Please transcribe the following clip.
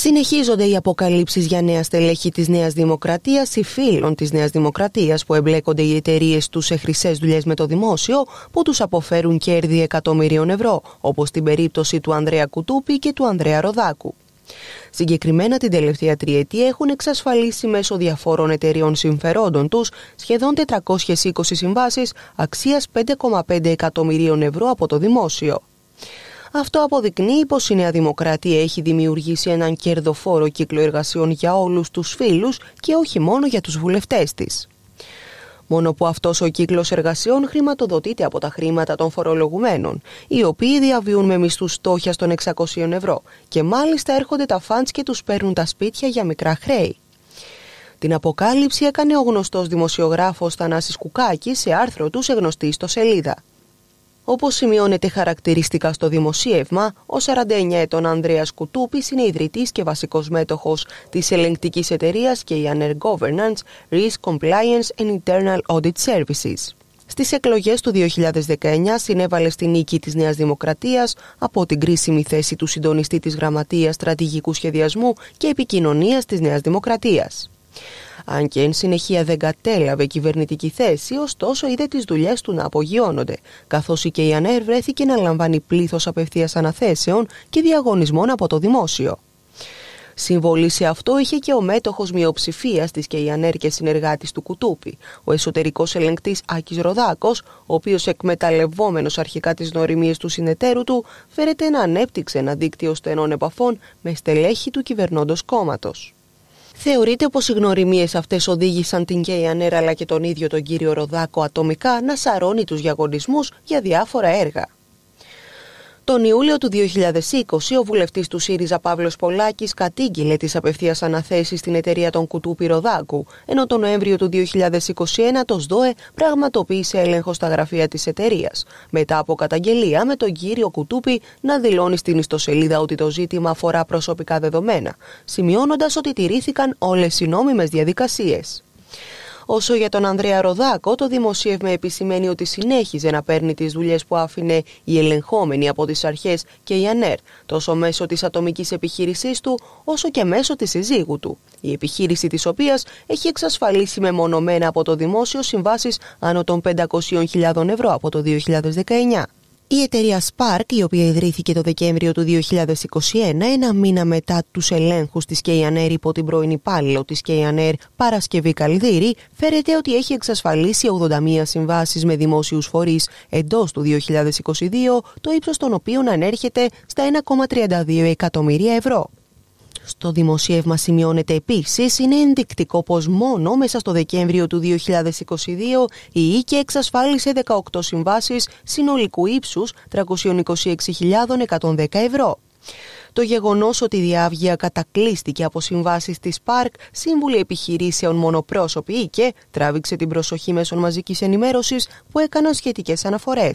Συνεχίζονται οι αποκαλύψεις για νέα στελέχη της Νέας Δημοκρατίας ή φίλων της Νέας Δημοκρατίας που εμπλέκονται οι εταιρείες τους σε χρυσές δουλειές με το δημόσιο που τους αποφέρουν κέρδη εκατομμυρίων ευρώ όπως στην περίπτωση του Ανδρέα Κουτούπη και του Ανδρέα Ροδάκου. Συγκεκριμένα την τελευταία τριετία έχουν εξασφαλίσει μέσω διαφόρων εταιρεών συμφερόντων τους, σχεδόν 420 συμβάσεις, αξίας 5,5 εκατομμυρίων ευρώ από το δημόσιο. Αυτό αποδεικνύει πως η Νέα Δημοκρατία έχει δημιουργήσει έναν κερδοφόρο κύκλο εργασιών για όλους τους φίλους και όχι μόνο για τους βουλευτές της. Μόνο που αυτός ο κύκλος εργασιών χρηματοδοτείται από τα χρήματα των φορολογουμένων, οι οποίοι διαβιούν με μισθού στόχιας των 600 ευρώ και μάλιστα έρχονται τα φαντ και τους παίρνουν τα σπίτια για μικρά χρέη. Την αποκάλυψη έκανε ο γνωστός δημοσιογράφος Θανάσης Κουκάκης σε άρθρο του σε γνωστή στο σελίδα. Όπως σημειώνεται χαρακτηριστικά στο δημοσίευμα, ο 49 ετών Ανδρέας Κουτούπης είναι ιδρυτής και βασικός βασικό της τη ελεγκτικής εταιρείας Aner Governance, Risk Compliance and Internal Audit Services. Στις εκλογές του 2019 συνέβαλε στην νίκη της Νέας Δημοκρατίας από την κρίσιμη θέση του συντονιστή της Γραμματείας Στρατηγικού Σχεδιασμού και Επικοινωνίας της Νέας Δημοκρατίας. Αν και εν συνεχεία δεν κατέλαβε κυβερνητική θέση, ωστόσο είδε τις δουλειές του να απογειώνονται, καθώς η Κεϊανέρ βρέθηκε να λαμβάνει πλήθος απευθείας αναθέσεων και διαγωνισμών από το δημόσιο. Συμβολή σε αυτό είχε και ο μέτοχος μειοψηφίας της και η συνεργάτης του Κουτούπη, ο εσωτερικός ελεγκτής Άκης Ροδάκος, ο οποίος εκμεταλλευόμενος αρχικά τις νοημίε του συνεταίρου του, φέρεται να ανέπτυξε ένα δίκτυο στενών επαφών με στελέχη του κυβερνώντος κόμματος. Θεωρείται πως οι γνωριμίες αυτές οδήγησαν την Κέι Ανέρα αλλά και τον ίδιο τον κύριο Ροδάκο ατομικά να σαρώνει τους διαγωνισμούς για διάφορα έργα. Τον Ιούλιο του 2020, ο βουλευτής του ΣΥΡΙΖΑ Παύλος Πολάκης κατήγγειλε τις απευθείας αναθέσεις στην εταιρεία των κουτού Πυροδάκου, ενώ τον Νοέμβριο του 2021 το ΣΔΟΕ πραγματοποίησε έλεγχο στα γραφεία της εταιρείας, μετά από καταγγελία με τον κύριο Κουτούπη να δηλώνει στην ιστοσελίδα ότι το ζήτημα αφορά προσωπικά δεδομένα, σημειώνοντας ότι τηρήθηκαν όλες οι νόμιμες διαδικασίες. Όσο για τον Ανδρέα Ροδάκο, το δημοσίευμα επισημαίνει ότι συνέχιζε να παίρνει τις δουλειές που άφηνε η ελεγχόμενη από τις αρχές και η ΑΝΕΡ, τόσο μέσω της ατομικής επιχείρησής του, όσο και μέσω της συζύγου του. Η επιχείρηση της οποίας έχει εξασφαλίσει μεμονωμένα από το δημόσιο συμβάσεις άνω των 500.000 ευρώ από το 2019. Η εταιρεία Spark, η οποία ιδρύθηκε το Δεκέμβριο του 2021, ένα μήνα μετά τους ελέγχους της Κέιανέρ υπό την πρώην υπάλληλο της Κέιανέρ Παρασκευή Καλδίρη, φέρεται ότι έχει εξασφαλίσει 81 συμβάσεις με δημόσιους φορείς εντός του 2022, το ύψος των οποίων ανέρχεται στα 1,32 εκατομμύρια ευρώ. Στο δημοσίευμα σημειώνεται επίσης είναι ενδεικτικό πως μόνο μέσα στο Δεκέμβριο του 2022 η ΙΚΕ εξασφάλισε 18 συμβάσεις συνολικού ύψους 326.110 ευρώ. Το γεγονός ότι η διάβγεια κατακλείστηκε από συμβάσεις της ΠΑΡΚ, σύμβουλοι επιχειρήσεων μονοπρόσωποι ίκε, τράβηξε την προσοχή μέσων μαζικής ενημέρωσης που έκαναν σχετικές αναφορές.